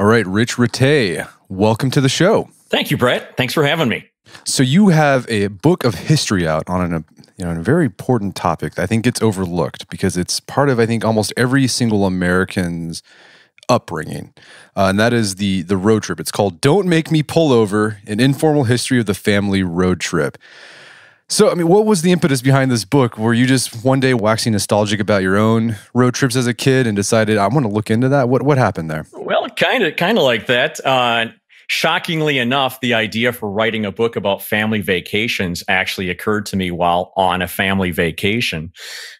All right, Rich Rite, welcome to the show. Thank you, Brett. Thanks for having me. So you have a book of history out on an, you know, a very important topic that I think gets overlooked because it's part of I think almost every single American's upbringing, uh, and that is the the road trip. It's called "Don't Make Me Pull Over: An Informal History of the Family Road Trip." So, I mean, what was the impetus behind this book? Were you just one day waxing nostalgic about your own road trips as a kid and decided I want to look into that? What what happened there? Well, kind of kind of like that. Uh, Shockingly enough, the idea for writing a book about family vacations actually occurred to me while on a family vacation.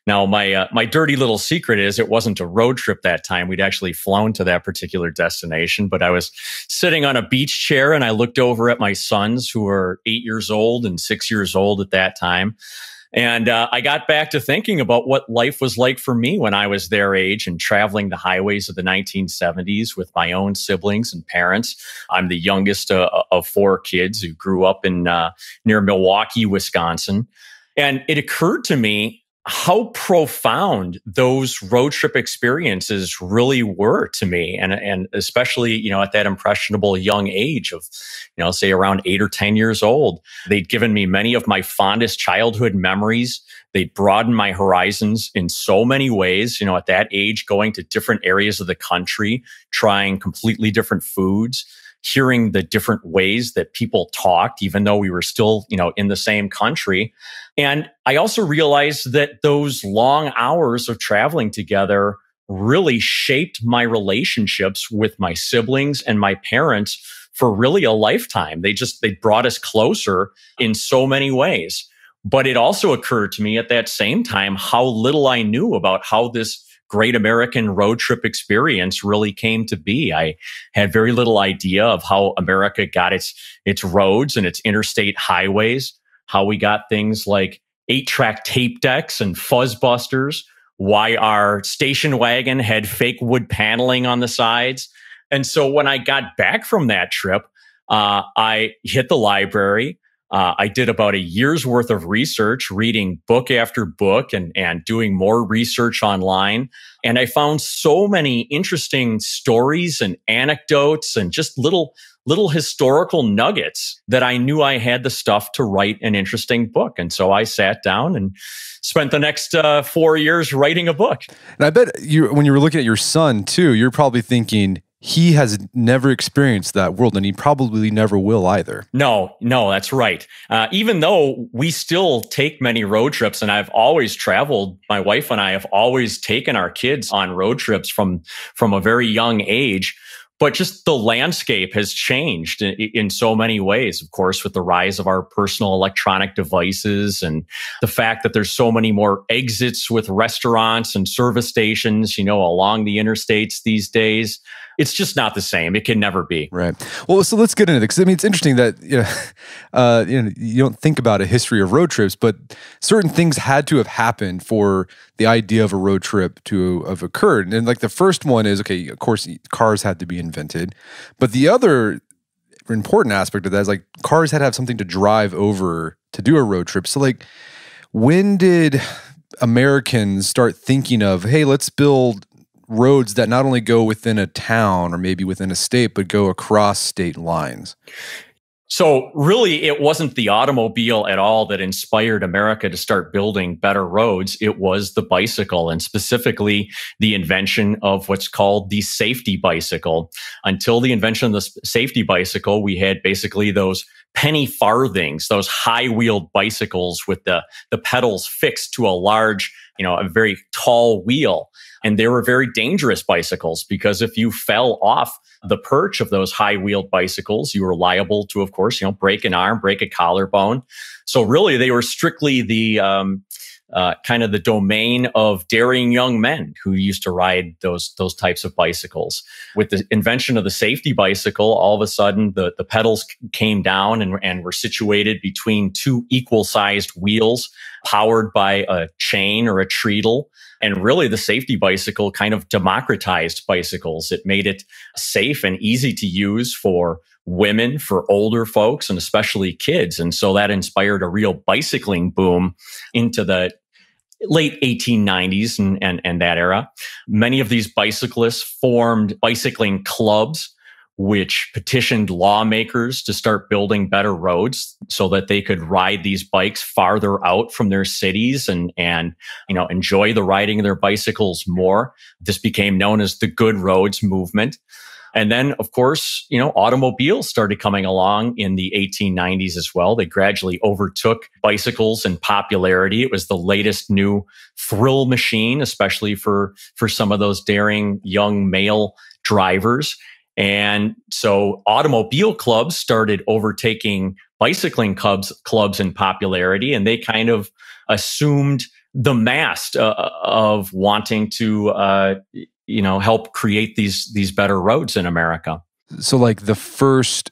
Now, my uh, my dirty little secret is it wasn't a road trip that time. We'd actually flown to that particular destination, but I was sitting on a beach chair and I looked over at my sons who were 8 years old and 6 years old at that time. And uh, I got back to thinking about what life was like for me when I was their age and traveling the highways of the 1970s with my own siblings and parents. I'm the youngest uh, uh, of four kids who grew up in uh, near Milwaukee, Wisconsin. And it occurred to me how profound those road trip experiences really were to me and and especially you know at that impressionable young age of you know say around 8 or 10 years old they'd given me many of my fondest childhood memories they broadened my horizons in so many ways. You know, at that age, going to different areas of the country, trying completely different foods, hearing the different ways that people talked, even though we were still, you know, in the same country. And I also realized that those long hours of traveling together really shaped my relationships with my siblings and my parents for really a lifetime. They just, they brought us closer in so many ways. But it also occurred to me at that same time how little I knew about how this great American road trip experience really came to be. I had very little idea of how America got its, its roads and its interstate highways, how we got things like eight track tape decks and fuzz busters. why our station wagon had fake wood paneling on the sides. And so when I got back from that trip, uh, I hit the library. Uh, I did about a year's worth of research, reading book after book and, and doing more research online. And I found so many interesting stories and anecdotes and just little, little historical nuggets that I knew I had the stuff to write an interesting book. And so I sat down and spent the next uh, four years writing a book. And I bet you, when you were looking at your son too, you're probably thinking, he has never experienced that world and he probably never will either. No, no, that's right. Uh, even though we still take many road trips and I've always traveled, my wife and I have always taken our kids on road trips from, from a very young age. But just the landscape has changed in, in so many ways, of course, with the rise of our personal electronic devices and the fact that there's so many more exits with restaurants and service stations, you know, along the interstates these days it's just not the same. It can never be. Right. Well, so let's get into it because I mean it's interesting that you know, uh, you know, you don't think about a history of road trips, but certain things had to have happened for the idea of a road trip to have occurred. And like the first one is okay, of course, cars had to be invented, but the other important aspect of that is like cars had to have something to drive over to do a road trip. So like, when did Americans start thinking of, hey, let's build roads that not only go within a town or maybe within a state, but go across state lines. So, really, it wasn't the automobile at all that inspired America to start building better roads. It was the bicycle and specifically the invention of what's called the safety bicycle. Until the invention of the safety bicycle, we had basically those penny farthings, those high wheeled bicycles with the, the pedals fixed to a large, you know, a very tall wheel. And they were very dangerous bicycles because if you fell off the perch of those high wheeled bicycles, you were liable to, of course, you know, break an arm, break a collarbone. So really, they were strictly the um, uh, kind of the domain of daring young men who used to ride those those types of bicycles. With the invention of the safety bicycle, all of a sudden the, the pedals came down and, and were situated between two equal sized wheels powered by a chain or a treadle. And really, the safety bicycle kind of democratized bicycles. It made it safe and easy to use for women, for older folks, and especially kids. And so that inspired a real bicycling boom into the late 1890s and, and, and that era. Many of these bicyclists formed bicycling clubs. Which petitioned lawmakers to start building better roads so that they could ride these bikes farther out from their cities and, and, you know, enjoy the riding of their bicycles more. This became known as the good roads movement. And then, of course, you know, automobiles started coming along in the 1890s as well. They gradually overtook bicycles in popularity. It was the latest new thrill machine, especially for, for some of those daring young male drivers. And so automobile clubs started overtaking bicycling clubs, clubs in popularity, and they kind of assumed the mast uh, of wanting to, uh, you know, help create these these better roads in America. So like the first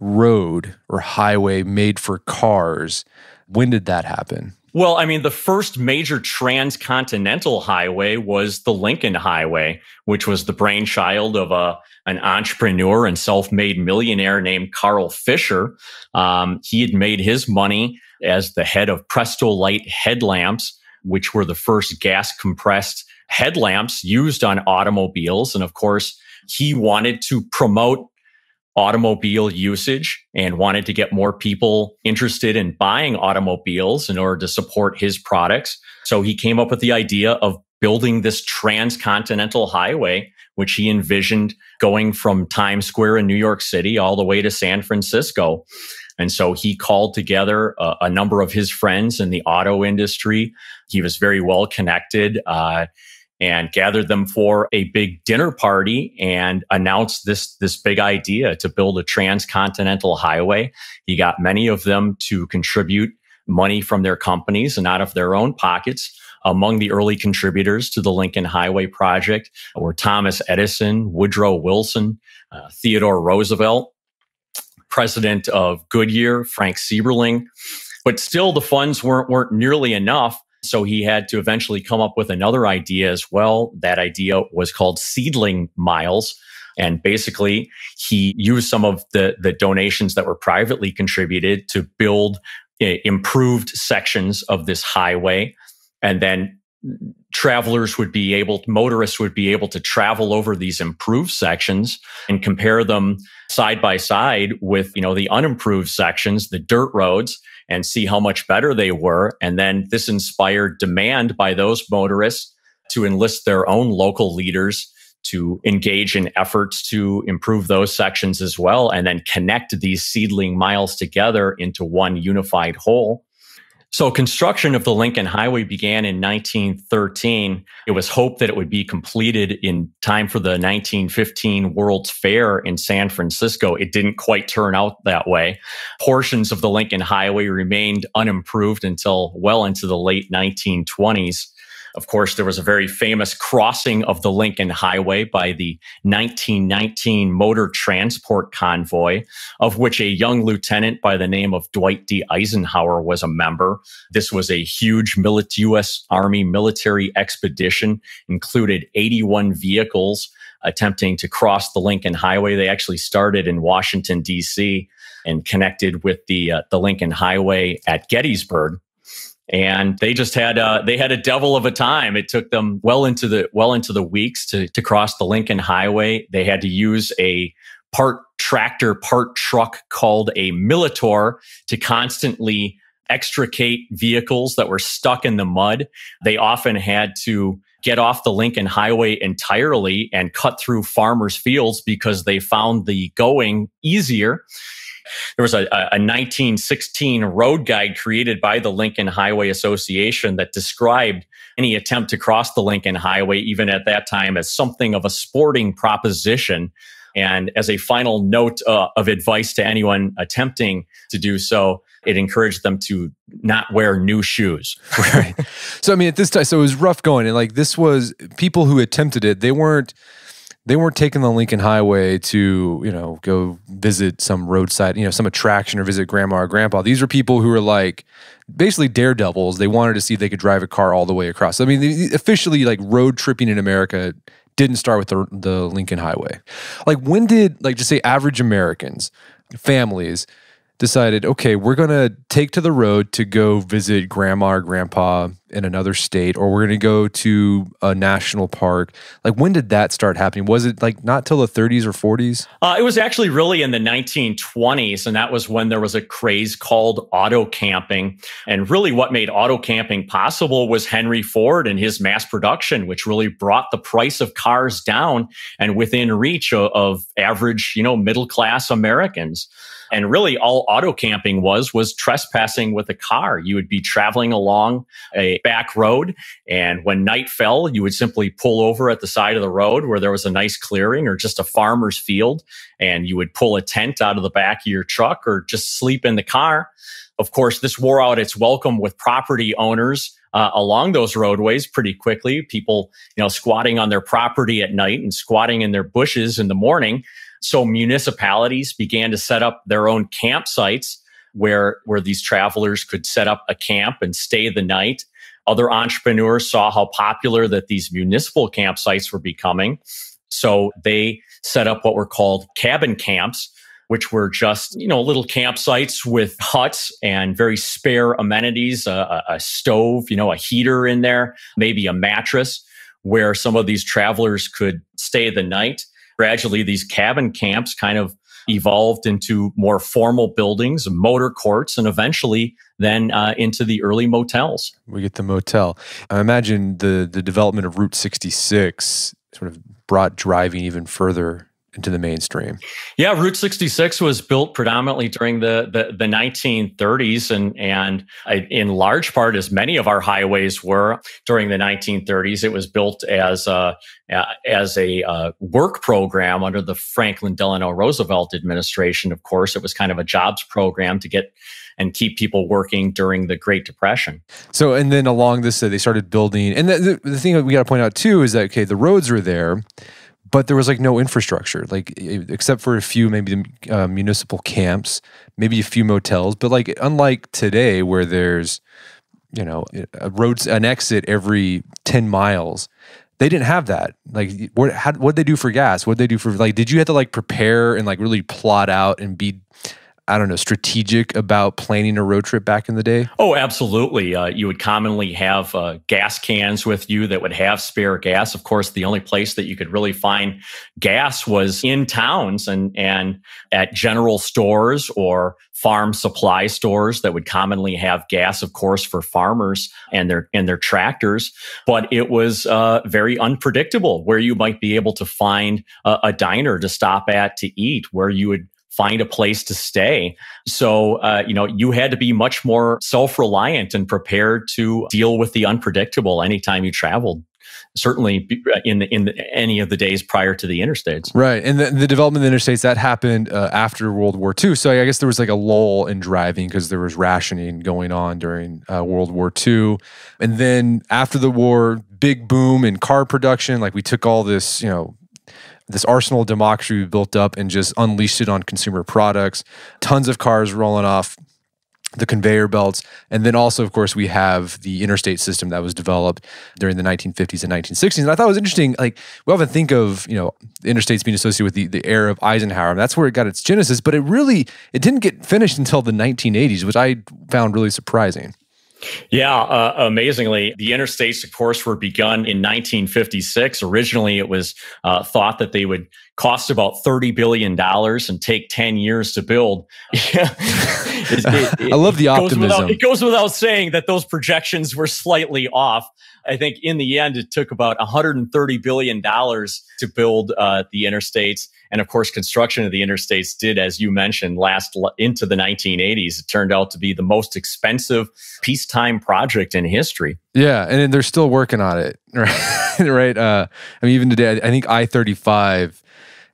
road or highway made for cars, when did that happen? Well, I mean, the first major transcontinental highway was the Lincoln Highway, which was the brainchild of a an entrepreneur and self made millionaire named Carl Fisher. Um, he had made his money as the head of Presto Light headlamps, which were the first gas compressed headlamps used on automobiles. And of course, he wanted to promote automobile usage and wanted to get more people interested in buying automobiles in order to support his products. So he came up with the idea of building this transcontinental highway, which he envisioned going from Times Square in New York City all the way to San Francisco. And so he called together a, a number of his friends in the auto industry. He was very well connected. Uh, and gathered them for a big dinner party and announced this this big idea to build a transcontinental highway. He got many of them to contribute money from their companies and out of their own pockets. Among the early contributors to the Lincoln Highway project were Thomas Edison, Woodrow Wilson, uh, Theodore Roosevelt, president of Goodyear, Frank Sieberling. But still, the funds weren't, weren't nearly enough. So he had to eventually come up with another idea as well. That idea was called seedling miles. And basically, he used some of the, the donations that were privately contributed to build uh, improved sections of this highway. And then travelers would be able, motorists would be able to travel over these improved sections and compare them side by side with, you know, the unimproved sections, the dirt roads and see how much better they were. And then this inspired demand by those motorists to enlist their own local leaders to engage in efforts to improve those sections as well and then connect these seedling miles together into one unified whole. So, construction of the Lincoln Highway began in 1913. It was hoped that it would be completed in time for the 1915 World's Fair in San Francisco. It didn't quite turn out that way. Portions of the Lincoln Highway remained unimproved until well into the late 1920s. Of course, there was a very famous crossing of the Lincoln Highway by the 1919 Motor Transport Convoy, of which a young lieutenant by the name of Dwight D. Eisenhower was a member. This was a huge U.S. Army military expedition, included 81 vehicles attempting to cross the Lincoln Highway. They actually started in Washington, D.C. and connected with the, uh, the Lincoln Highway at Gettysburg and they just had uh, they had a devil of a time. It took them well into the well into the weeks to to cross the Lincoln Highway. They had to use a part tractor, part truck called a Militor to constantly extricate vehicles that were stuck in the mud. They often had to get off the Lincoln Highway entirely and cut through farmers' fields because they found the going easier. There was a, a 1916 road guide created by the Lincoln Highway Association that described any attempt to cross the Lincoln Highway, even at that time, as something of a sporting proposition. And as a final note uh, of advice to anyone attempting to do so, it encouraged them to not wear new shoes. right. So, I mean, at this time, so it was rough going. And like this was people who attempted it, they weren't they weren't taking the Lincoln Highway to, you know, go visit some roadside, you know, some attraction or visit grandma or grandpa. These were people who were like basically daredevils. They wanted to see if they could drive a car all the way across. I mean, officially, like road tripping in America didn't start with the, the Lincoln Highway. Like, when did, like, just say average Americans, families, decided, okay, we're going to take to the road to go visit grandma or grandpa in another state, or we're going to go to a national park. Like, when did that start happening? Was it like not till the 30s or 40s? Uh, it was actually really in the 1920s. And that was when there was a craze called auto camping. And really, what made auto camping possible was Henry Ford and his mass production, which really brought the price of cars down and within reach of, of average, you know, middle class Americans. And really all auto camping was, was trespassing with a car. You would be traveling along a back road. And when night fell, you would simply pull over at the side of the road where there was a nice clearing or just a farmer's field. And you would pull a tent out of the back of your truck or just sleep in the car. Of course, this wore out its welcome with property owners uh, along those roadways pretty quickly. People, you know, squatting on their property at night and squatting in their bushes in the morning. So municipalities began to set up their own campsites where, where these travelers could set up a camp and stay the night. Other entrepreneurs saw how popular that these municipal campsites were becoming. So they set up what were called cabin camps, which were just, you know, little campsites with huts and very spare amenities, a, a stove, you know, a heater in there, maybe a mattress where some of these travelers could stay the night gradually these cabin camps kind of evolved into more formal buildings, motor courts, and eventually then uh, into the early motels. We get the motel. I imagine the the development of Route 66 sort of brought driving even further into the mainstream. Yeah, Route 66 was built predominantly during the the, the 1930s, and and in large part, as many of our highways were during the 1930s, it was built as a as a uh, work program under the Franklin Delano Roosevelt administration. Of course, it was kind of a jobs program to get and keep people working during the Great Depression. So, and then along this, uh, they started building. And the, the, the thing that we got to point out too is that, okay, the roads were there, but there was like no infrastructure, like except for a few maybe the uh, municipal camps, maybe a few motels. But like unlike today, where there's you know a roads an exit every ten miles, they didn't have that. Like what how, what'd they do for gas? what did they do for like? Did you have to like prepare and like really plot out and be I don't know, strategic about planning a road trip back in the day? Oh, absolutely. Uh, you would commonly have uh, gas cans with you that would have spare gas. Of course, the only place that you could really find gas was in towns and, and at general stores or farm supply stores that would commonly have gas, of course, for farmers and their, and their tractors. But it was uh, very unpredictable where you might be able to find a, a diner to stop at to eat, where you would find a place to stay. So, uh, you know, you had to be much more self reliant and prepared to deal with the unpredictable anytime you traveled. Certainly, uh, in in any of the days prior to the interstates, right? And the, the development of the interstates that happened uh, after World War II. So I guess there was like a lull in driving because there was rationing going on during uh, World War II, and then after the war, big boom in car production. Like we took all this, you know, this arsenal of democracy we built up and just unleashed it on consumer products, tons of cars rolling off the conveyor belts. And then also, of course, we have the interstate system that was developed during the 1950s and 1960s. And I thought it was interesting, like we often think of, you know, interstates being associated with the, the era of Eisenhower. And that's where it got its genesis, but it really, it didn't get finished until the 1980s, which I found really surprising. Yeah, uh, amazingly, the interstates, of course, were begun in 1956. Originally, it was uh, thought that they would cost about $30 billion and take 10 years to build. it, it, I love the optimism. Goes without, it goes without saying that those projections were slightly off. I think in the end, it took about $130 billion to build uh, the interstates. And of course, construction of the interstates did, as you mentioned, last into the 1980s. It turned out to be the most expensive peacetime project in history. Yeah, and they're still working on it, right? right? Uh, I mean, even today, I think I-35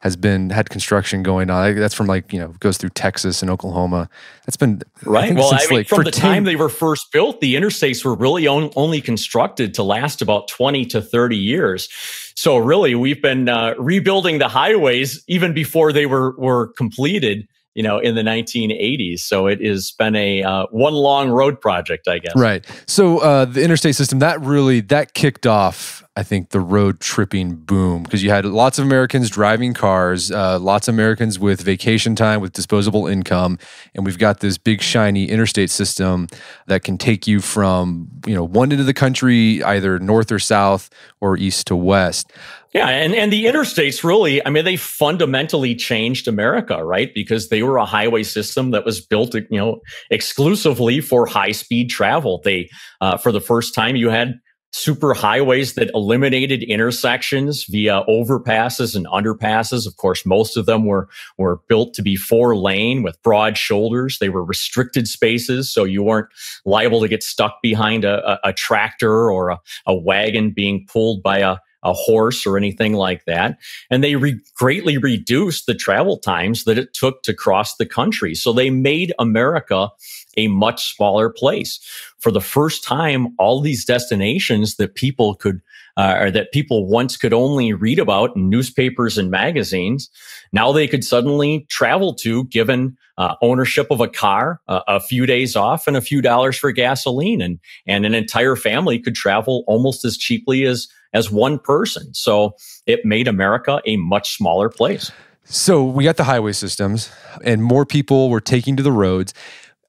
has been had construction going on. that's from like you know goes through Texas and Oklahoma. That's been right. I well, I mean, like from the 10, time they were first built, the interstates were really on, only constructed to last about twenty to thirty years. So really, we've been uh, rebuilding the highways even before they were were completed. You know, in the 1980s. So it has been a uh, one long road project, I guess. Right. So uh, the interstate system that really that kicked off I think the road tripping boom because you had lots of Americans driving cars, uh, lots of Americans with vacation time, with disposable income, and we've got this big shiny interstate system that can take you from you know one end of the country, either north or south or east to west. Yeah, and and the interstates really, I mean, they fundamentally changed America, right? Because they were a highway system that was built, you know, exclusively for high speed travel. They, uh, for the first time, you had super highways that eliminated intersections via overpasses and underpasses. Of course, most of them were, were built to be four lane with broad shoulders. They were restricted spaces, so you weren't liable to get stuck behind a, a, a tractor or a, a wagon being pulled by a, a horse or anything like that. And they re- greatly reduced the travel times that it took to cross the country. So they made America a much smaller place. For the first time, all these destinations that people could uh, or that people once could only read about in newspapers and magazines, now they could suddenly travel to given uh, ownership of a car, uh, a few days off, and a few dollars for gasoline. And, and an entire family could travel almost as cheaply as as one person. So it made America a much smaller place. So we got the highway systems, and more people were taking to the roads.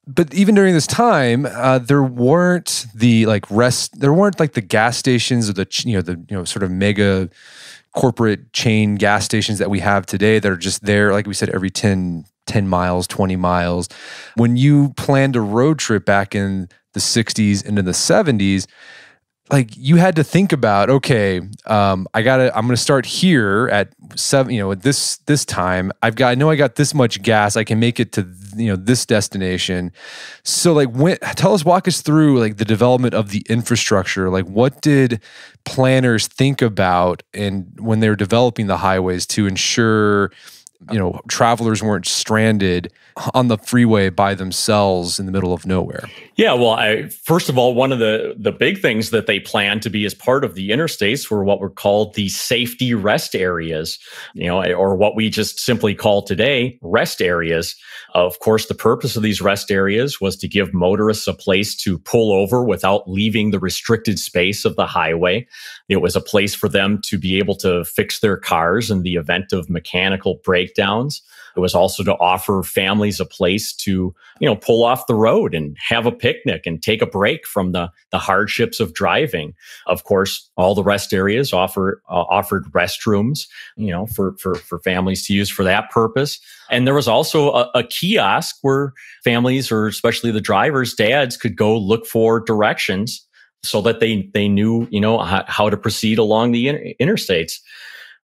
But even during this time, uh, there weren't the like rest. There weren't like the gas stations or the you know the you know sort of mega corporate chain gas stations that we have today that are just there, like we said, every 10, 10 miles, 20 miles. When you planned a road trip back in the 60s in the 70s, like you had to think about okay um, i gotta i'm gonna start here at seven you know at this this time i've got i know i got this much gas i can make it to you know this destination so like when, tell us walk us through like the development of the infrastructure like what did planners think about and when they were developing the highways to ensure you know travelers weren't stranded on the freeway by themselves in the middle of nowhere yeah well I, first of all one of the the big things that they planned to be as part of the interstates were what were called the safety rest areas you know eh, or what we just simply call today rest areas of course the purpose of these rest areas was to give motorists a place to pull over without leaving the restricted space of the highway it was a place for them to be able to fix their cars in the event of mechanical break breakdowns. It was also to offer families a place to, you know, pull off the road and have a picnic and take a break from the, the hardships of driving. Of course, all the rest areas offer uh, offered restrooms, you know, for, for, for families to use for that purpose. And there was also a, a kiosk where families or especially the drivers, dads could go look for directions so that they they knew you know how, how to proceed along the inter- interstates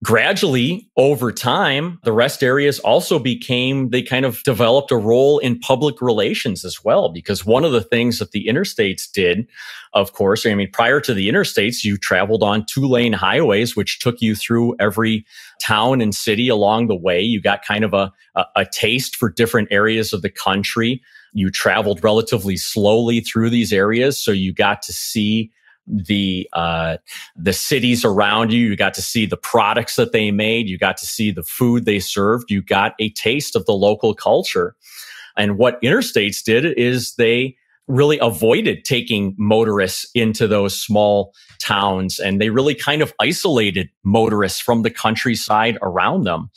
gradually over time, the rest areas also became, they kind of developed a role in public relations as well. Because one of the things that the interstates did, of course, I mean, prior to the interstates, you traveled on two lane highways, which took you through every town and city along the way. You got kind of a, a, a taste for different areas of the country. You traveled relatively slowly through these areas. So you got to see the uh, the cities around you. You got to see the products that they made. You got to see the food they served. You got a taste of the local culture. And what interstates did is they really avoided taking motorists into those small towns and they really kind of isolated motorists from the countryside around them.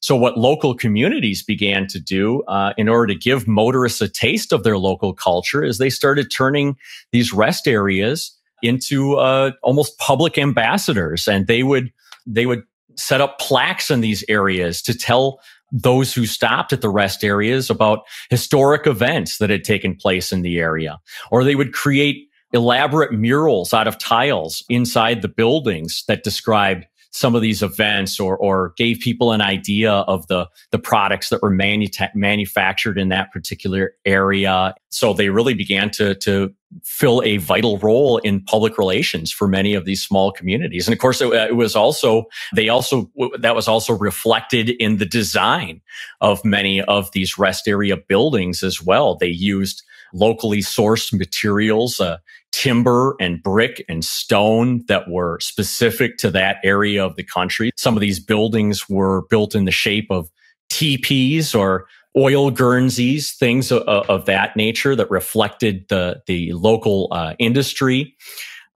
So what local communities began to do uh, in order to give motorists a taste of their local culture is they started turning these rest areas into uh, almost public ambassadors, and they would they would set up plaques in these areas to tell those who stopped at the rest areas about historic events that had taken place in the area, or they would create elaborate murals out of tiles inside the buildings that described some of these events or or gave people an idea of the the products that were manu- manufactured in that particular area so they really began to to fill a vital role in public relations for many of these small communities and of course it, it was also they also that was also reflected in the design of many of these rest area buildings as well they used locally sourced materials. Uh, timber and brick and stone that were specific to that area of the country. Some of these buildings were built in the shape of teepees or oil guernseys, things of, of that nature that reflected the, the local uh, industry.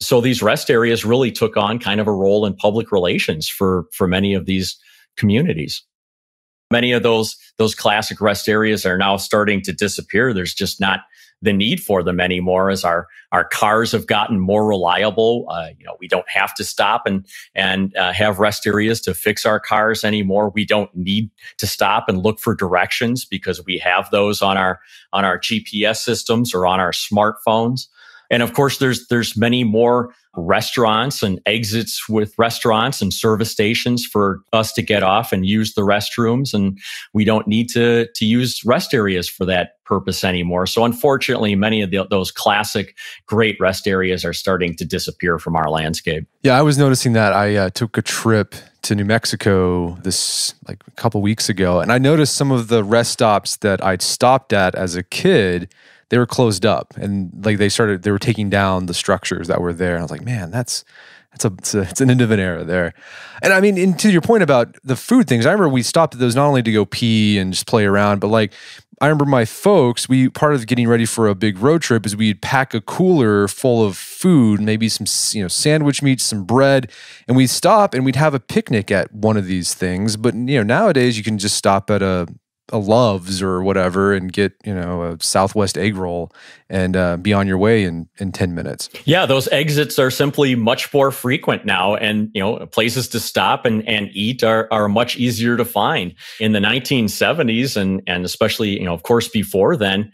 So these rest areas really took on kind of a role in public relations for, for many of these communities. Many of those, those classic rest areas are now starting to disappear. There's just not the need for them anymore as our our cars have gotten more reliable. Uh, you know, we don't have to stop and and uh, have rest areas to fix our cars anymore. We don't need to stop and look for directions because we have those on our on our GPS systems or on our smartphones. And of course, there's there's many more restaurants and exits with restaurants and service stations for us to get off and use the restrooms. And we don't need to to use rest areas for that purpose anymore. So unfortunately, many of the, those classic great rest areas are starting to disappear from our landscape. Yeah, I was noticing that. I uh, took a trip to New Mexico this like a couple weeks ago, and I noticed some of the rest stops that I'd stopped at as a kid they were closed up and like they started they were taking down the structures that were there and i was like man that's that's a it's, a, it's an end of an era there and i mean and to your point about the food things i remember we stopped at those not only to go pee and just play around but like i remember my folks we part of getting ready for a big road trip is we'd pack a cooler full of food maybe some you know sandwich meat some bread and we'd stop and we'd have a picnic at one of these things but you know nowadays you can just stop at a a Love's or whatever and get you know a Southwest egg roll and uh, be on your way in in ten minutes. Yeah, those exits are simply much more frequent now, and you know places to stop and and eat are are much easier to find. In the 1970s and and especially you know of course before then,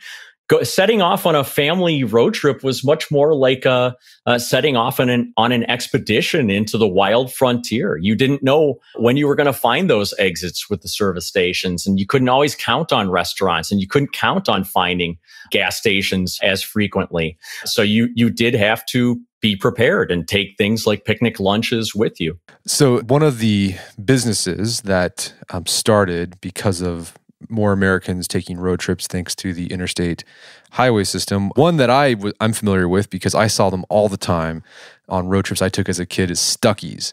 Go, setting off on a family road trip was much more like a, uh, a uh, setting off on an on an expedition into the wild frontier. You didn't know when you were going to find those exits with the service stations, and you couldn't always count on restaurants, and you couldn't count on finding gas stations as frequently. So you you did have to be prepared and take things like picnic lunches with you. So, one of the businesses that um, started because of more Americans taking road trips thanks to the interstate highway system. One that i w- I'm familiar with because I saw them all the time on road trips I took as a kid is Stuckies.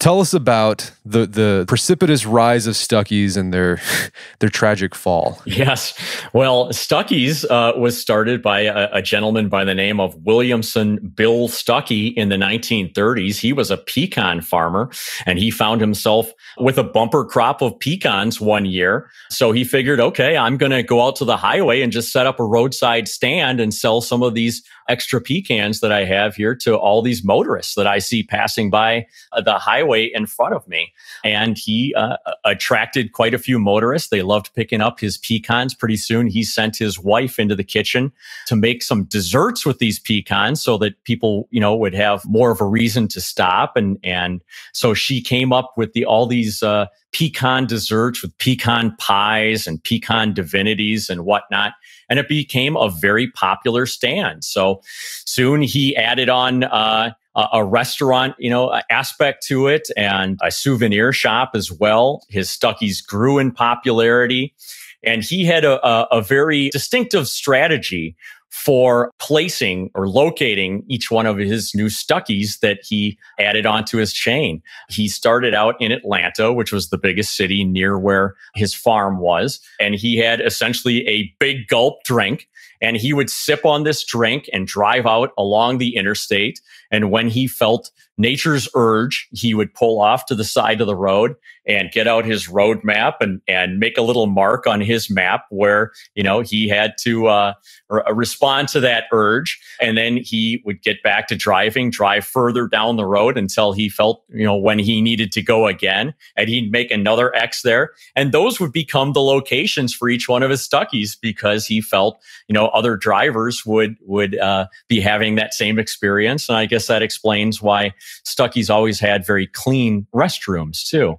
Tell us about the the precipitous rise of Stuckies and their their tragic fall. Yes, well, Stuckies uh, was started by a, a, gentleman by the name of Williamson Bill Stuckey in the 1930s. He was a pecan farmer, and he found himself with a bumper crop of pecans one year. So he figured, okay, I'm going to go out to the highway and just set up a roadside stand and sell some of these extra pecans that I have here to all these motorists that I see passing by uh, the highway in front of me. And he uh, attracted quite a few motorists. They loved picking up his pecans. Pretty soon, he sent his wife into the kitchen to make some desserts with these pecans so that people, you know, would have more of a reason to stop. And, and so she came up with the, all these, uh, pecan desserts with pecan pies and pecan divinities and whatnot. And it became a very popular stand. So soon he added on uh, a restaurant, you know, aspect to it and a souvenir shop as well. His Stuckies grew in popularity. And he had a, a, a very distinctive strategy for placing or locating each one of his new Stuckies that he added onto his chain. He started out in Atlanta, which was the biggest city near where his farm was. And he had essentially a big gulp drink. And he would sip on this drink and drive out along the interstate. And when he felt nature's urge, he would pull off to the side of the road and get out his road map and, and make a little mark on his map where, you know, he had to uh, r- respond to that urge. And then he would get back to driving, drive further down the road until he felt, you know, when he needed to go again. And he'd make another X there. And those would become the locations for each one of his Stuckies because he felt, you know, other drivers would, would uh, be having that same experience. And I guess that explains why Stuckey's always had very clean restrooms too.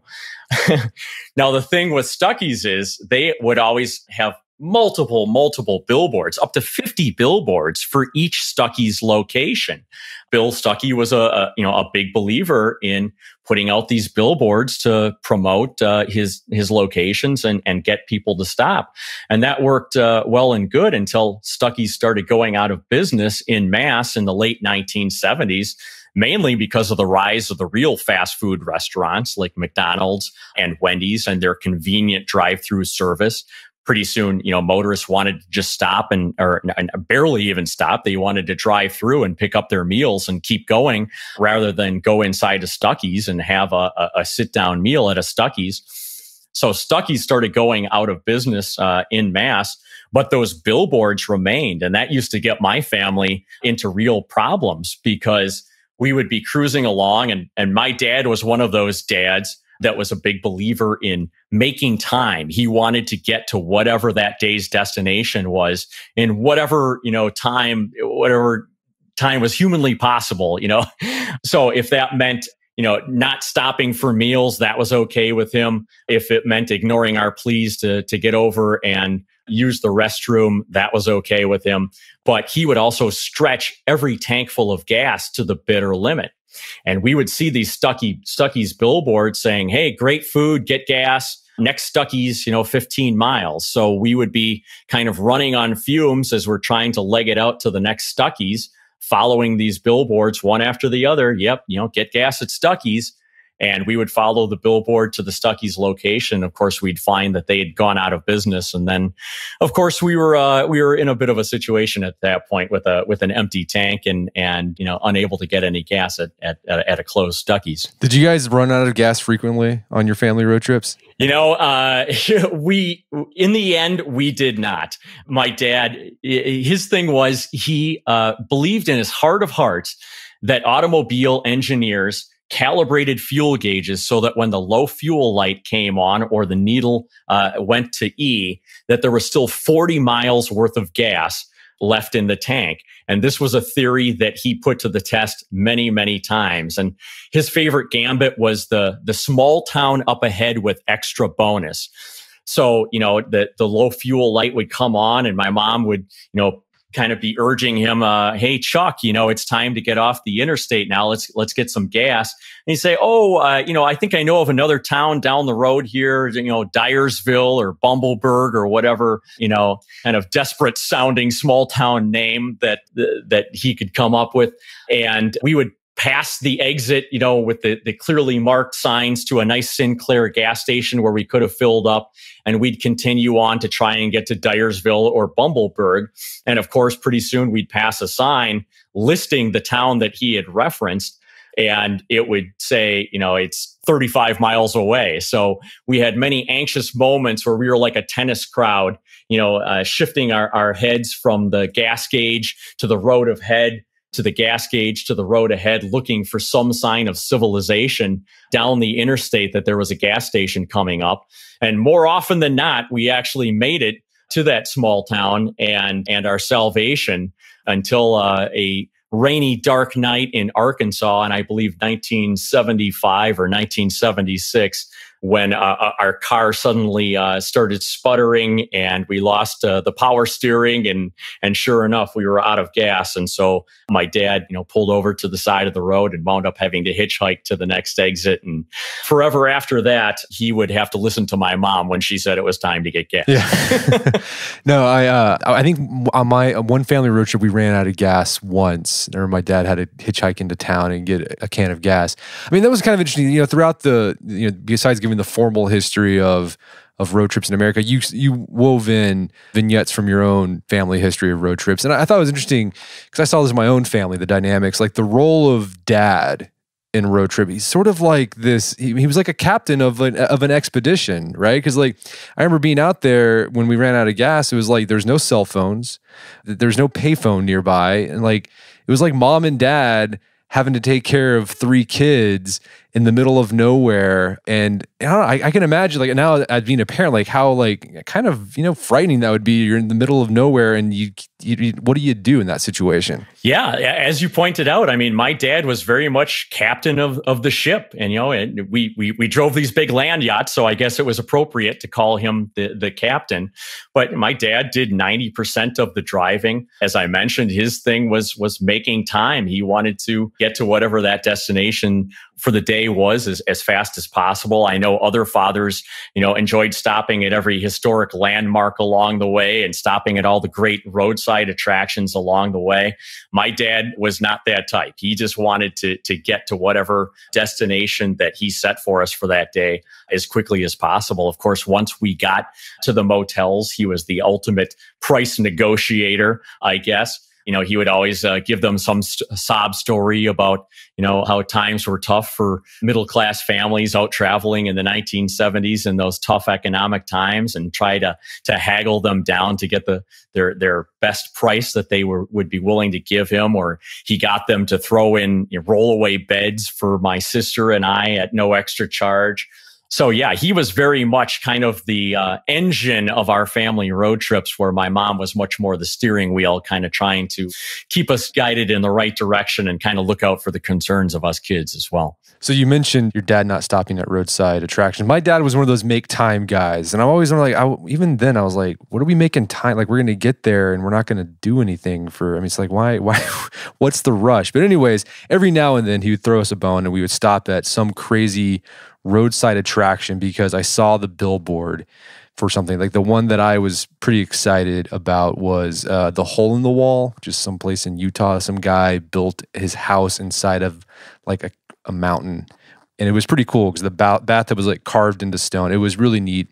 now, the thing with Stuckey's is they would always have multiple, multiple billboards, up to 50 billboards for each Stuckey's location. Bill Stuckey was a, a you know a big believer in putting out these billboards to promote uh, his his locations and and get people to stop, and that worked uh, well and good until Stuckey started going out of business in mass in the late 1970s mainly because of the rise of the real fast food restaurants like McDonald's and Wendy's and their convenient drive-through service. Pretty soon, you know, motorists wanted to just stop and or and barely even stop. They wanted to drive through and pick up their meals and keep going rather than go inside a Stuckey's and have a, a, a sit-down meal at a Stuckey's. So Stuckey's started going out of business uh, in mass, but those billboards remained. And that used to get my family into real problems because we would be cruising along and, and my dad was one of those dads that was a big believer in making time. He wanted to get to whatever that day's destination was in whatever, you know, time, whatever time was humanly possible, you know. So if that meant, you know, not stopping for meals, that was okay with him. If it meant ignoring our pleas to to get over and use the restroom. That was okay with him. But he would also stretch every tank full of gas to the bitter limit. And we would see these Stucky, Stucky's billboards saying, Hey, great food, get gas. Next Stucky's, you know, 15 miles. So we would be kind of running on fumes as we're trying to leg it out to the next Stucky's, following these billboards one after the other. Yep, you know, get gas at Stucky's. And we would follow the billboard to the Stuckey's location. Of course, we'd find that they had gone out of business. And then, of course, we were, uh, we were in a bit of a situation at that point with a, with an empty tank and, and, you know, unable to get any gas at, at, at a closed Stuckey's. Did you guys run out of gas frequently on your family road trips? You know, uh, we in the end we did not. My dad, his thing was he uh, believed in his heart of hearts that automobile engineers calibrated fuel gauges so that when the low fuel light came on or the needle uh, went to E, that there was still 40 miles worth of gas left in the tank. And this was a theory that he put to the test many, many times. And his favorite gambit was the, the small town up ahead with extra bonus. So, you know, the, the low fuel light would come on and my mom would, you know, kind of be urging him, uh, "Hey Chuck, you know it's time to get off the interstate now. Let's let's get some gas." And he say, "Oh, uh, you know I think I know of another town down the road here, you know Dyersville or Bumbleberg or whatever, you know, kind of desperate sounding small town name that that he could come up with." And we would past the exit, you know, with the, the clearly marked signs to a nice Sinclair gas station where we could have filled up and we'd continue on to try and get to Dyersville or Bumbleberg. And of course, pretty soon we'd pass a sign listing the town that he had referenced and it would say, you know, it's 35 miles away. So we had many anxious moments where we were like a tennis crowd, you know, uh, shifting our, our heads from the gas gauge to the road of head to the gas gauge, to the road ahead, looking for some sign of civilization down the interstate that there was a gas station coming up. And more often than not, we actually made it to that small town and, and our salvation until uh, a rainy, dark night in Arkansas. And I believe 1975 or 1976 when uh, uh, our car suddenly uh, started sputtering and we lost uh, the power steering and and sure enough we were out of gas and so my dad you know pulled over to the side of the road and wound up having to hitchhike to the next exit and forever after that he would have to listen to my mom when she said it was time to get gas yeah. no uh, i i think on my uh, one family road trip we ran out of gas once or my dad had to hitchhike into town and get a can of gas i mean that was kind of interesting you know throughout the you know besides giving the formal history of of road trips in America. You you wove in vignettes from your own family history of road trips, and I, I thought it was interesting because I saw this in my own family, the dynamics, like the role of dad in road trip. He's sort of like this. He, he was like a captain of an of an expedition, right? Because like I remember being out there when we ran out of gas. It was like there's no cell phones, there's no payphone nearby, and like it was like mom and dad having to take care of three kids in the middle of nowhere. And I, know, I, I can imagine like now as being a parent, like how like kind of, you know, frightening that would be. You're in the middle of nowhere and you, you, what do you do in that situation? Yeah. As you pointed out, I mean, my dad was very much captain of, of the ship and, you know, and we, we, we drove these big land yachts. So I guess it was appropriate to call him the, the captain, but my dad did 90% of the driving. As I mentioned, his thing was, was making time. He wanted to get to whatever that destination for the day day was as, as fast as possible. I know other fathers, you know, enjoyed stopping at every historic landmark along the way and stopping at all the great roadside attractions along the way. My dad was not that type. He just wanted to, to get to whatever destination that he set for us for that day as quickly as possible. Of course, once we got to the motels, he was the ultimate price negotiator, I guess you know, he would always uh, give them some st- sob story about, you know, how times were tough for middle class families out traveling in the 1970s and those tough economic times and try to, to haggle them down to get the, their, their best price that they were, would be willing to give him. Or he got them to throw in you know, rollaway beds for my sister and I at no extra charge so yeah, he was very much kind of the uh, engine of our family road trips, where my mom was much more the steering wheel, kind of trying to keep us guided in the right direction and kind of look out for the concerns of us kids as well. So you mentioned your dad not stopping at roadside attractions. My dad was one of those make time guys, and I'm always like, I, even then, I was like, what are we making time? Like we're going to get there, and we're not going to do anything for. I mean, it's like why, why, what's the rush? But anyways, every now and then he would throw us a bone, and we would stop at some crazy roadside attraction because I saw the billboard for something. Like the one that I was pretty excited about was uh, the hole in the wall, just someplace in Utah. Some guy built his house inside of like a, a mountain and it was pretty cool because the bathtub was like carved into stone. It was really neat.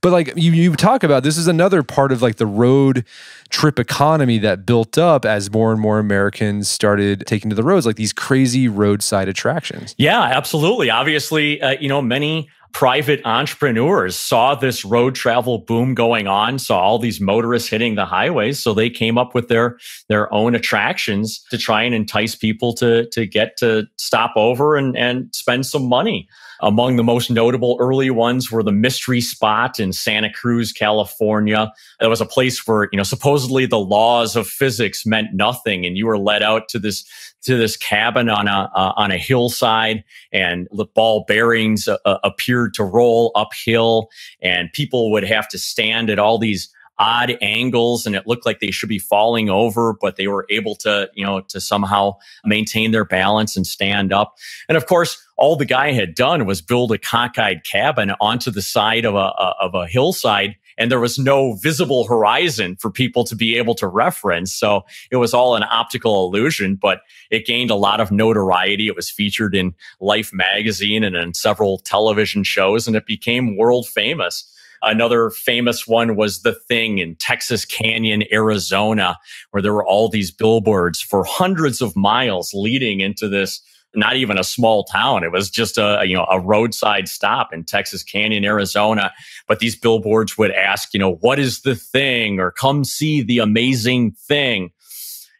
But like you, you talk about, this is another part of like the road trip economy that built up as more and more Americans started taking to the roads, like these crazy roadside attractions. Yeah, absolutely. Obviously, uh, you know, many private entrepreneurs saw this road travel boom going on, saw all these motorists hitting the highways. So they came up with their, their own attractions to try and entice people to, to get to stop over and, and spend some money. Among the most notable early ones were the Mystery Spot in Santa Cruz, California. It was a place where, you know, supposedly the laws of physics meant nothing and you were led out to this to this cabin on a uh, on a hillside and the ball bearings uh, uh appeared to roll uphill and people would have to stand at all these odd angles and it looked like they should be falling over, but they were able to, you know, to somehow maintain their balance and stand up. And of course, all the guy had done was build a cockeyed cabin onto the side of a, of a hillside and there was no visible horizon for people to be able to reference. So it was all an optical illusion, but it gained a lot of notoriety. It was featured in Life magazine and in several television shows, and it became world famous. Another famous one was The Thing in Texas Canyon, Arizona, where there were all these billboards for hundreds of miles leading into this not even a small town. It was just a you know a roadside stop in Texas Canyon, Arizona. But these billboards would ask, you know, what is the thing, or come see the amazing thing.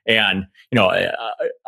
And you know, I,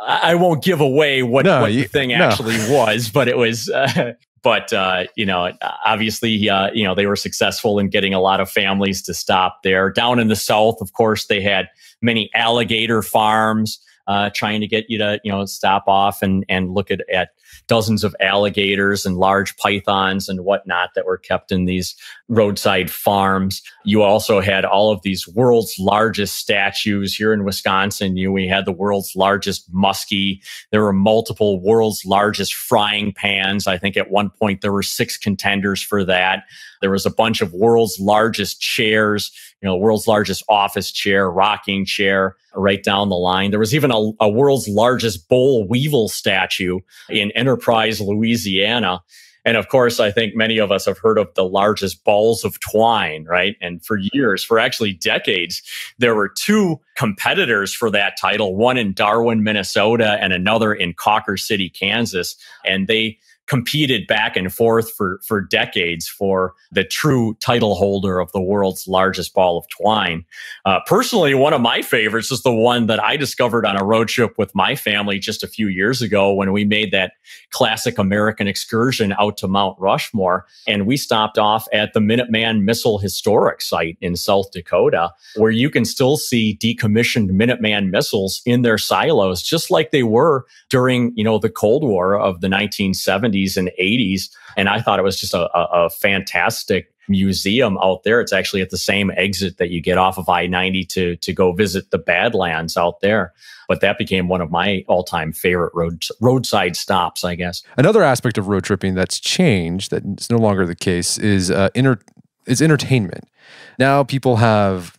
I won't give away what, no, what the you, thing no. actually was, but it was uh, but uh, you know, obviously, uh, you know, they were successful in getting a lot of families to stop there. Down in the south, of course, they had many alligator farms uh, trying to get you to you know stop off and and look at at dozens of alligators and large pythons and whatnot that were kept in these roadside farms. You also had all of these world's largest statues here in Wisconsin. You, we had the world's largest muskie. There were multiple world's largest frying pans. I think at one point there were six contenders for that. There was a bunch of world's largest chairs, you know, world's largest office chair, rocking chair right down the line. There was even a, a world's largest boll weevil statue in Enterprise Enterprise, Louisiana. And of course, I think many of us have heard of the largest balls of twine, right? And for years, for actually decades, there were two competitors for that title, one in Darwin, Minnesota, and another in Cocker City, Kansas. And they competed back and forth for, for decades for the true title holder of the world's largest ball of twine. Uh, personally, one of my favorites is the one that I discovered on a road trip with my family just a few years ago when we made that classic American excursion out to Mount Rushmore. And we stopped off at the Minuteman Missile Historic Site in South Dakota, where you can still see decommissioned Minuteman missiles in their silos, just like they were during, you know, the Cold War of the 1970s 70s and 80s. And I thought it was just a, a, a fantastic museum out there. It's actually at the same exit that you get off of I 90 to, to go visit the Badlands out there. But that became one of my all time favorite road, roadside stops, I guess. Another aspect of road tripping that's changed, that's no longer the case, is, uh, inter- is entertainment. Now people have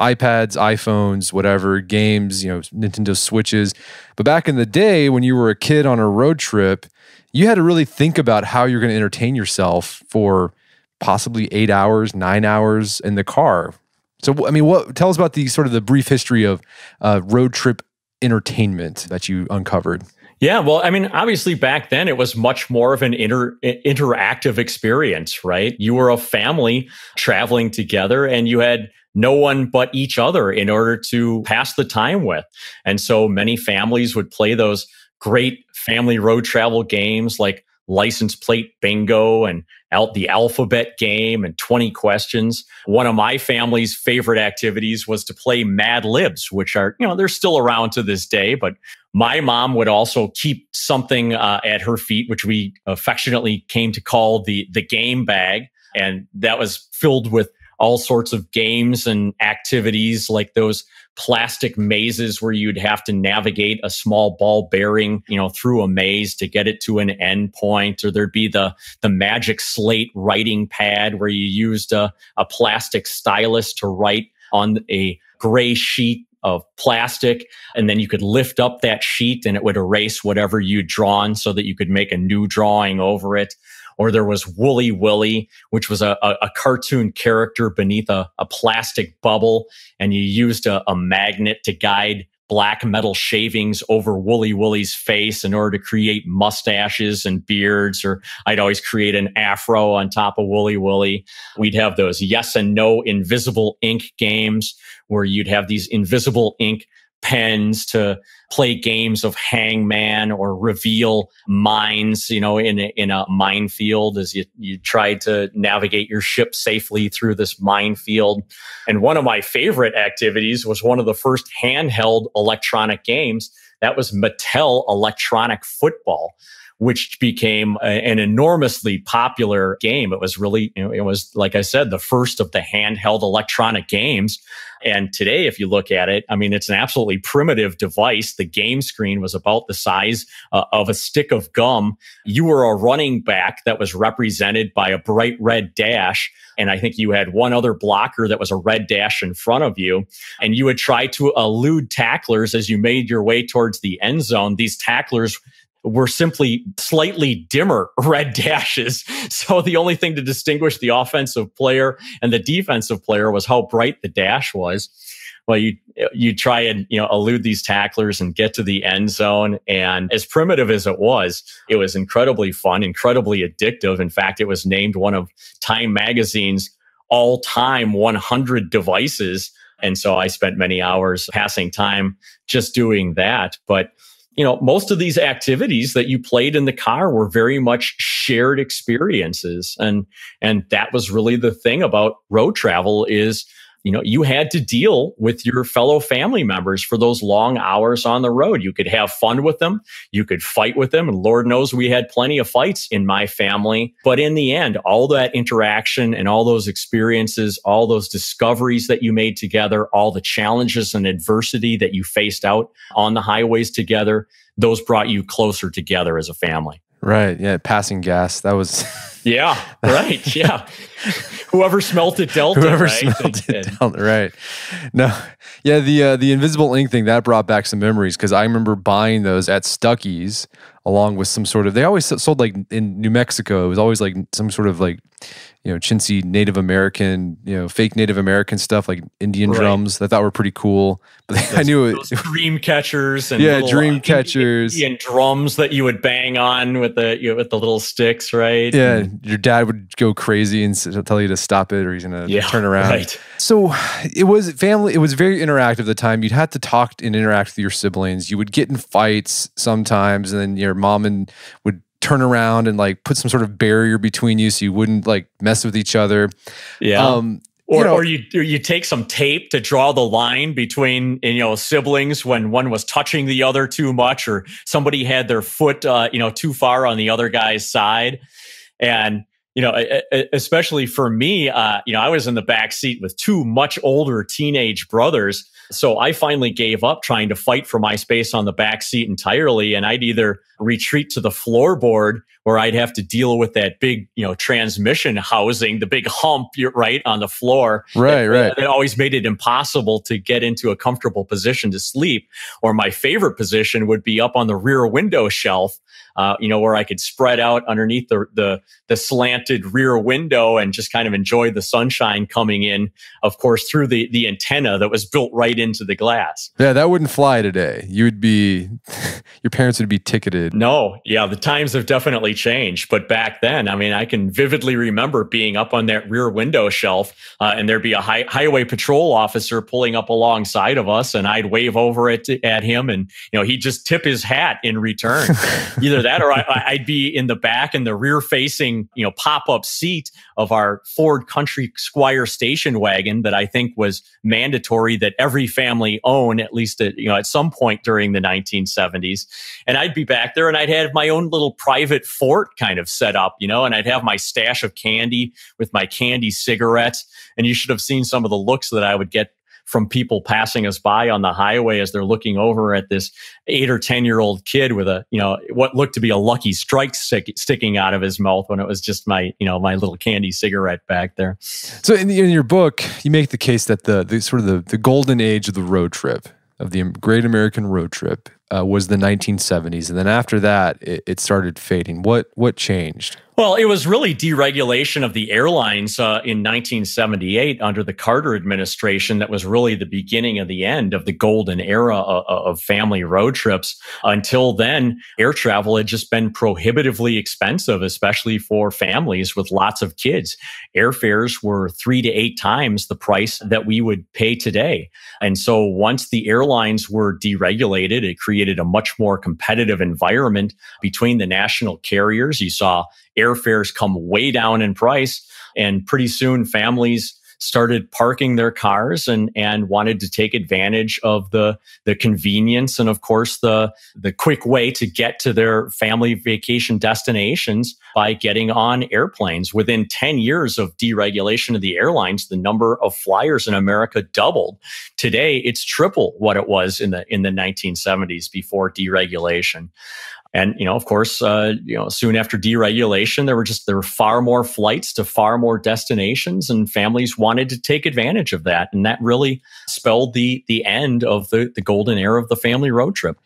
iPads, iPhones, whatever, games, you know, Nintendo Switches. But back in the day when you were a kid on a road trip, you had to really think about how you're going to entertain yourself for possibly 8 hours, 9 hours in the car. So I mean, what tell us about the sort of the brief history of uh, road trip entertainment that you uncovered. Yeah, well, I mean, obviously back then it was much more of an inter- interactive experience, right? You were a family traveling together and you had no one but each other in order to pass the time with. And so many families would play those great family road travel games like license plate bingo and out the alphabet game and 20 questions. One of my family's favorite activities was to play Mad Libs, which are, you know, they're still around to this day, but my mom would also keep something uh, at her feet, which we affectionately came to call the, the game bag. And that was filled with all sorts of games and activities like those plastic mazes where you'd have to navigate a small ball bearing, you know, through a maze to get it to an end point. Or there'd be the, the magic slate writing pad where you used a, a plastic stylus to write on a gray sheet of plastic. And then you could lift up that sheet and it would erase whatever you'd drawn so that you could make a new drawing over it or there was Wooly Willy, which was a, a, a cartoon character beneath a, a, plastic bubble, and you used a magnet to guide black metal shavings over Wooly Willy's face in order to create mustaches and beards, or I'd always create an afro on top of Wooly Willy. We'd have those yes and no invisible ink games where you'd have these invisible ink pens to play games of hangman or reveal mines, you know, in a, in a minefield as you, you try to navigate your ship safely through this minefield. And one of my favorite activities was one of the first handheld electronic games. That was Mattel electronic football which became a, an enormously popular game. It was really, you know, it was, like I said, the first of the handheld electronic games. And today, if you look at it, I mean, it's an absolutely primitive device. The game screen was about the size uh, of a stick of gum. You were a running back that was represented by a bright red dash. And I think you had one other blocker that was a red dash in front of you. And you would try to elude tacklers as you made your way towards the end zone. These tacklers were simply slightly dimmer red dashes. So the only thing to distinguish the offensive player and the defensive player was how bright the dash was. Well, you you try and you know elude these tacklers and get to the end zone. And as primitive as it was, it was incredibly fun, incredibly addictive. In fact, it was named one of Time Magazine's all-time 100 devices. And so I spent many hours passing time just doing that. But you know, most of these activities that you played in the car were very much shared experiences. And, and that was really the thing about road travel is you know, you had to deal with your fellow family members for those long hours on the road. You could have fun with them. You could fight with them. And Lord knows we had plenty of fights in my family. But in the end, all that interaction and all those experiences, all those discoveries that you made together, all the challenges and adversity that you faced out on the highways together, those brought you closer together as a family. Right. Yeah. Passing gas. That was. Yeah, right. Yeah. Whoever smelt it dealt Whoever it. right? smelt it dealt Right. No. Yeah, the uh, the invisible ink thing that brought back some memories because I remember buying those at Stuckey's along with some sort of they always sold like in New Mexico. It was always like some sort of like you know chintzy Native American, you know fake Native American stuff like Indian right. drums that I thought were pretty cool. But those, I knew it, dream catchers and yeah, little, uh, dream uh, catchers and drums that you would bang on with the you know, with the little sticks, right? Yeah, your dad would go crazy and tell you to stop it or he's gonna yeah, turn around. Right. So it was family. It was very interactive at the time. You'd have to talk and interact with your siblings. You would get in fights sometimes, and then your mom and would turn around and like put some sort of barrier between you so you wouldn't like mess with each other. Yeah. Um, or, you know, or you or you take some tape to draw the line between you know siblings when one was touching the other too much or somebody had their foot uh, you know too far on the other guy's side and you know, especially for me, uh, you know, I was in the back seat with two much older teenage brothers, so I finally gave up trying to fight for my space on the back seat entirely, and I'd either retreat to the floorboard where I'd have to deal with that big, you know, transmission housing, the big hump, right on the floor, right, right. It always made it impossible to get into a comfortable position to sleep. Or my favorite position would be up on the rear window shelf uh, you know, where I could spread out underneath the, the, the slanted rear window and just kind of enjoy the sunshine coming in, of course, through the the antenna that was built right into the glass. Yeah, that wouldn't fly today. You would be, your parents would be ticketed. No, yeah, the times have definitely changed, but back then, I mean, I can vividly remember being up on that rear window shelf, uh, and there'd be a high, highway patrol officer pulling up alongside of us, and I'd wave over at at him, and you know, he'd just tip his hat in return, either that that, or I, would be in the back in the rear facing, you know, pop up seat of our Ford Country Squire station wagon that I think was mandatory that every family own at least at, you know at some point during the 1970s. And I'd be back there, and I'd have my own little private fort kind of set up, you know, and I'd have my stash of candy with my candy cigarettes. And you should have seen some of the looks that I would get from people passing us by on the highway as they're looking over at this eight or 10 year old kid with a, you know, what looked to be a lucky strike stick, sticking out of his mouth when it was just my, you know, my little candy cigarette back there. So in, the, in your book, you make the case that the, the sort of the, the golden age of the road trip, of the great American road trip uh, was the 1970s, and then after that, it, it, started fading. What what changed? Well, it was really deregulation of the airlines uh, in 1978 under the Carter administration that was really the beginning of the end of the golden era of, uh, uh, of family road trips. Until then, air travel had just been prohibitively expensive, especially for families with lots of kids. Airfares were three to eight times the price that we would pay today, and so once the airlines were deregulated, it created created a much more competitive environment between the national carriers. You saw airfares come way down in price, and pretty soon families started parking their cars and and wanted to take advantage of the the convenience and of course the the quick way to get to their family vacation destinations by getting on airplanes. Within 10 years of deregulation of the airlines, the number of flyers in America doubled. Today it's triple what it was in the in the 1970s before deregulation. And you know, of course, uh, you know, soon after deregulation, there were just there were far more flights to far more destinations, and families wanted to take advantage of that, and that really spelled the the end of the the golden era of the family road trip.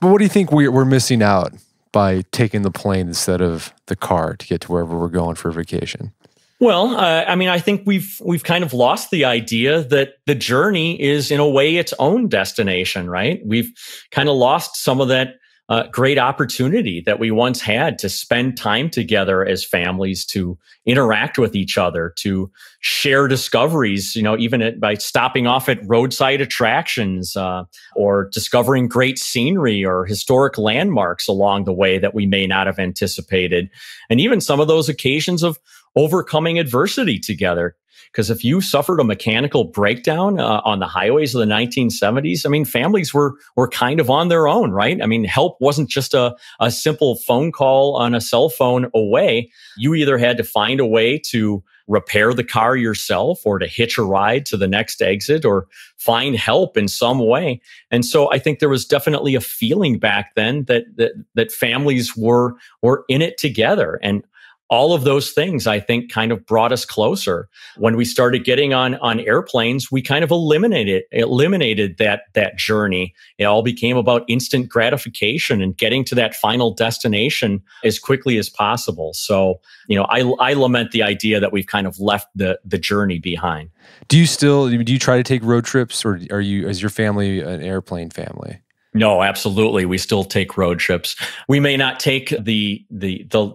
But what do you think we're, we're missing out by taking the plane instead of the car to get to wherever we're going for vacation? Well, uh, I mean, I think we've we've kind of lost the idea that the journey is in a way its own destination, right? We've kind of lost some of that uh, great opportunity that we once had to spend time together as families, to interact with each other, to share discoveries, you know, even at, by stopping off at roadside attractions uh, or discovering great scenery or historic landmarks along the way that we may not have anticipated. And even some of those occasions of overcoming adversity together because if you suffered a mechanical breakdown uh, on the highways of the 1970s, I mean, families were were kind of on their own, right? I mean, help wasn't just a, a simple phone call on a cell phone away. You either had to find a way to repair the car yourself or to hitch a ride to the next exit or find help in some way. And so I think there was definitely a feeling back then that that, that families were were in it together. And all of those things i think kind of brought us closer when we started getting on on airplanes we kind of eliminated eliminated that that journey it all became about instant gratification and getting to that final destination as quickly as possible so you know i i lament the idea that we've kind of left the the journey behind do you still do you try to take road trips or are you is your family an airplane family no, absolutely. We still take road trips. We may not take the the the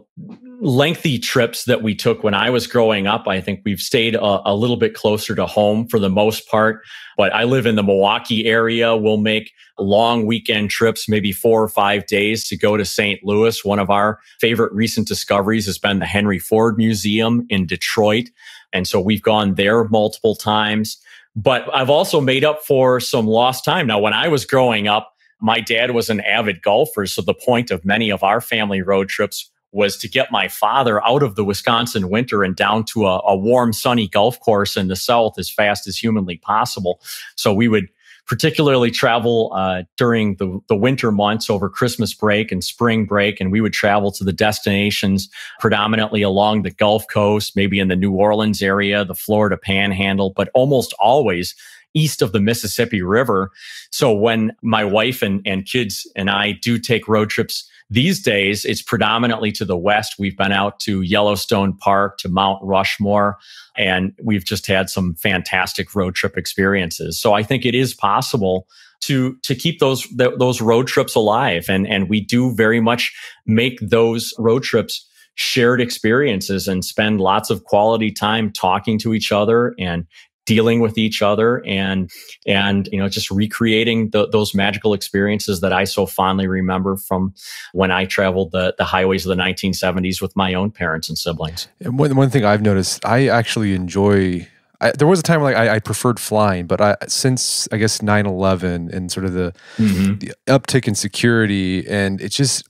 lengthy trips that we took when I was growing up, I think we've stayed a, a, little bit closer to home for the most part. But I live in the Milwaukee area. We'll make long weekend trips, maybe four or five days to go to St. Louis. One of our favorite recent discoveries has been the Henry Ford Museum in Detroit. And so we've gone there multiple times. But I've also made up for some lost time. Now, when I was growing up, my dad was an avid golfer. So the point of many of our family road trips was to get my father out of the Wisconsin winter and down to a, a warm, sunny golf course in the south as fast as humanly possible. So we would particularly travel uh, during the, the winter months over Christmas break and spring break. And we would travel to the destinations predominantly along the Gulf Coast, maybe in the New Orleans area, the Florida panhandle, but almost always east of the Mississippi River. So when my wife and, and kids and I do take road trips these days, it's predominantly to the west. We've been out to Yellowstone Park, to Mount Rushmore, and we've just had some fantastic road trip experiences. So I think it is possible to to keep those th- those road trips alive and and we do very much make those road trips shared experiences and spend lots of quality time talking to each other and dealing with each other and and you know just recreating the, those magical experiences that I so fondly remember from when I traveled the the highways of the 1970s with my own parents and siblings. And one one thing I've noticed, I actually enjoy. I, there was a time like, I, I, preferred flying, but I, since I guess 9-11 and sort of the, mm-hmm. the uptick in security, and it's just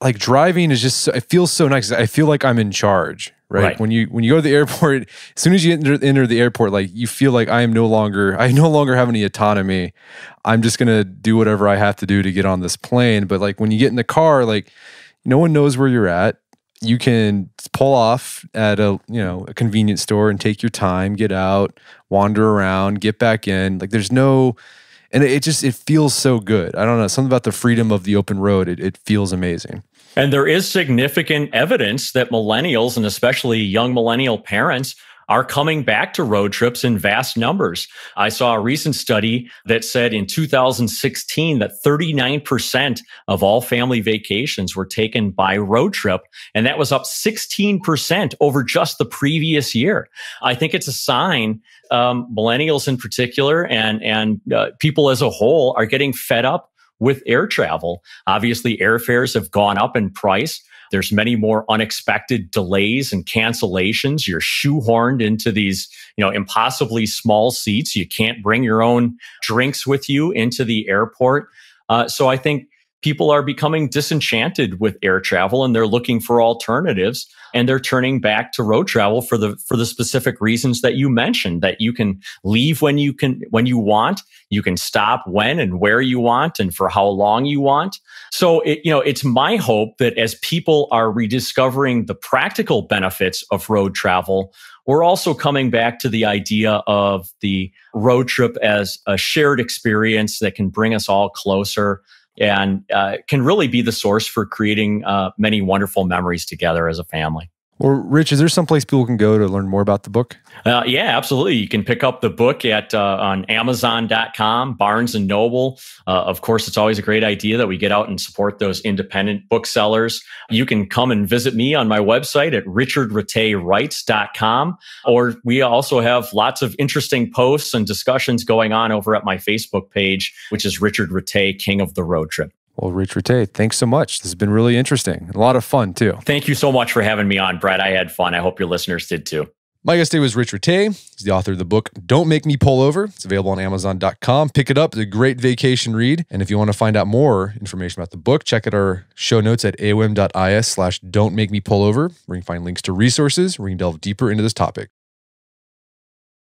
like driving is just it feels so nice. I feel like I'm in charge Right? right? When you when you go to the airport, as soon as you enter, enter the airport, like you feel like I am no longer I no longer have any autonomy. I'm just gonna do whatever I have to do to get on this plane. But like when you get in the car, like no one knows where you're at. You can pull off at a you know a convenience store and take your time, get out, wander around, get back in. Like there's no and it just it feels so good. I don't know something about the freedom of the open road. It, it feels amazing. And there is significant evidence that millennials and especially young millennial parents are coming back to road trips in vast numbers. I saw a recent study that said in 2016 that 39% of all family vacations were taken by road trip. And that was up 16% over just the previous year. I think it's a sign, um, millennials in particular and, and uh, people as a whole are getting fed up with air travel. Obviously, airfares have gone up in price. There's many more unexpected delays and cancellations. You're shoehorned into these, you know, impossibly small seats. You can't bring your own drinks with you into the airport. Uh, so I think people are becoming disenchanted with air travel and they're looking for alternatives and they're turning back to road travel for the for the specific reasons that you mentioned that you can leave when you can when you want you can stop when and where you want and for how long you want so it, you know it's my hope that as people are rediscovering the practical benefits of road travel we're also coming back to the idea of the road trip as a shared experience that can bring us all closer and uh, can really be the source for creating uh, many wonderful memories together as a family. Well, Rich, is there someplace people can go to learn more about the book? Uh, yeah, absolutely. You can pick up the book at uh, on Amazon.com, Barnes and Noble. Uh, of course, it's always a great idea that we get out and support those independent booksellers. You can come and visit me on my website at richardratewrites.com, or we also have lots of interesting posts and discussions going on over at my Facebook page, which is Richard Rattay, King of the Road Trip. Well, Richard Tate, thanks so much. This has been really interesting. A lot of fun, too. Thank you so much for having me on, Brett. I had fun. I hope your listeners did too. My guest today was Richard Tay. He's the author of the book Don't Make Me Pull Over. It's available on Amazon.com. Pick it up. It's a great vacation read. And if you want to find out more information about the book, check out our show notes at aom.is slash don't make me pull over, where you can find links to resources where you can delve deeper into this topic.